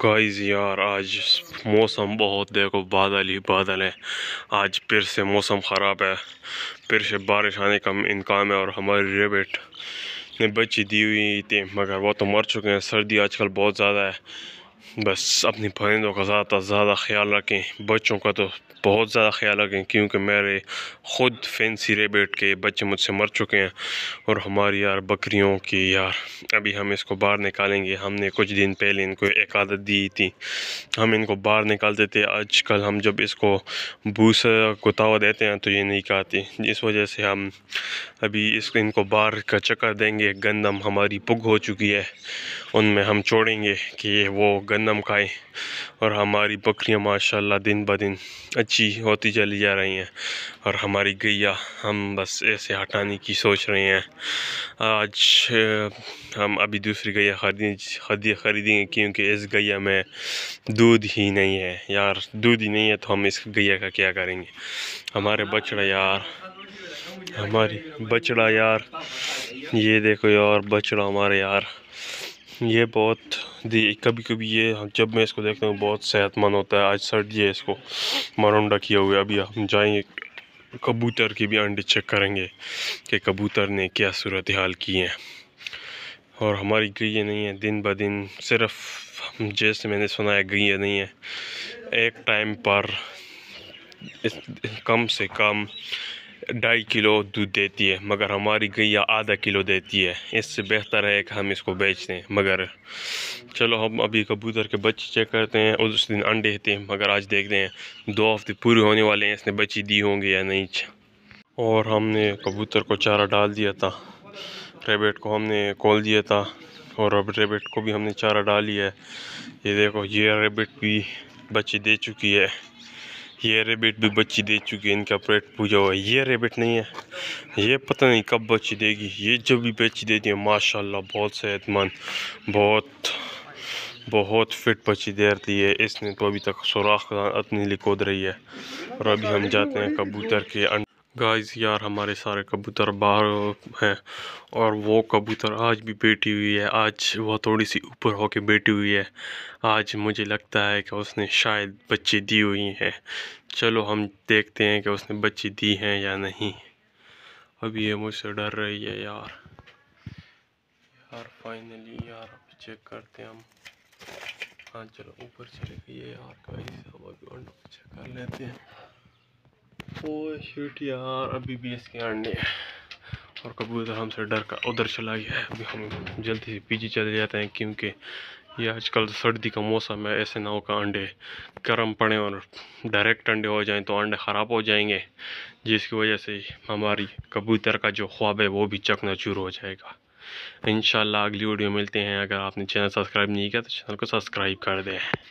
guys यार आज मौसम बहुत देखो बादल ही बादल है आज फिर से मौसम ख़राब है फिर से बारिश आने का इनकाम है और हमारी रेबिट ने बच्ची दी हुई थी मगर वो तो मर चुके हैं सर्दी आजकल बहुत ज़्यादा है बस अपनी परिंदों का ज़्यादा ज़्यादा ख्याल रखें बच्चों का तो बहुत ज़्यादा ख्याल रखें क्योंकि मेरे ख़ुद फैंसी रेबेट के बच्चे मुझसे मर चुके हैं और हमारी यार बकरियों की यार अभी हम इसको बाहर निकालेंगे हमने कुछ दिन पहले इनको एक आदत दी थी हम इनको बाहर निकालते थे आजकल हम जब इसको भूस कुतावा देते हैं तो ये नहीं खाती इस वजह से हम अभी इसको इनको बाहर का चक्कर देंगे गंदम हमारी पुग हो चुकी है उनमें हम छोड़ेंगे कि ये वो गंदम खाएँ और हमारी बकरियां माशाल्लाह दिन ब दिन अच्छी होती चली जा रही हैं और हमारी गैया हम बस ऐसे हटाने की सोच रहे हैं आज हम अभी दूसरी गैया खरीदें खरीदी खरीदेंगे क्योंकि इस गैया में दूध ही नहीं है यार दूध ही नहीं है तो हम इस गैया का क्या करेंगे हमारे बछड़ा यार हमारी बछड़ा यार ये देखो यार बछड़ा हमारे यार ये बहुत दी कभी कभी ये जब मैं इसको देखता हूँ बहुत सेहतमंद होता है आज सर्दी है इसको मरोंडा किया हुआ अभी हम जाएंगे कबूतर की भी अंडे चेक करेंगे कि कबूतर ने क्या सूरत हाल की है और हमारी गई नहीं है दिन ब दिन सिर्फ जैसे मैंने सुना है गई नहीं है एक टाइम पर कम से कम ढाई किलो दूध देती है मगर हमारी गैया आधा किलो देती है इससे बेहतर है कि हम इसको बेच दें मगर चलो हम अभी कबूतर के बच्चे चेक करते हैं और उस दिन अंडे देते हैं मगर आज देखते हैं दो हफ्ते पूरे होने वाले हैं इसने बच्ची दी होंगे या नहीं और हमने कबूतर को चारा डाल दिया था रेबेट को हमने खोल दिया था और अब रेबेट को भी हमने चारा डाली है ये देखो ये रेबेट भी बच्ची दे चुकी है ये रेबिट भी बच्ची दे चुकी है इनका पेट पूजा हुआ ये रेबिट नहीं है ये पता नहीं कब बच्ची देगी ये जब भी बच्ची देती है माशाल्लाह बहुत सेहतमंद बहुत बहुत फिट बच्ची दे रही है इसने तो अभी तक सुराख अपनी लिए रही है और अभी हम जाते हैं कबूतर के अंडे गाइस यार हमारे सारे कबूतर बाहर हैं और वो कबूतर आज भी बैठी हुई है आज वो थोड़ी सी ऊपर होके बैठी हुई है आज मुझे लगता है कि उसने शायद बच्चे दी हुई हैं चलो हम देखते हैं कि उसने बच्चे दी हैं या नहीं अभी ये मुझसे डर रही है यार यार फाइनली यार चेक करते हैं हम हाँ चलो ऊपर चले गई है यार गाइस हम अभी चेक कर लेते हैं ओ शिट यार अभी भी इसके अंडे और कबूतर हमसे डर का उधर चला गया है अभी हम जल्दी से पीछे चले जाते हैं क्योंकि ये आजकल तो सर्दी का मौसम है ऐसे ना हो का अंडे गर्म पड़े और डायरेक्ट अंडे हो जाएं तो अंडे ख़राब हो जाएंगे जिसकी वजह से हमारी कबूतर का जो ख्वाब है वो भी चकनाचूर हो जाएगा इन अगली वीडियो मिलते हैं अगर आपने चैनल सब्सक्राइब नहीं किया तो चैनल को सब्सक्राइब कर दें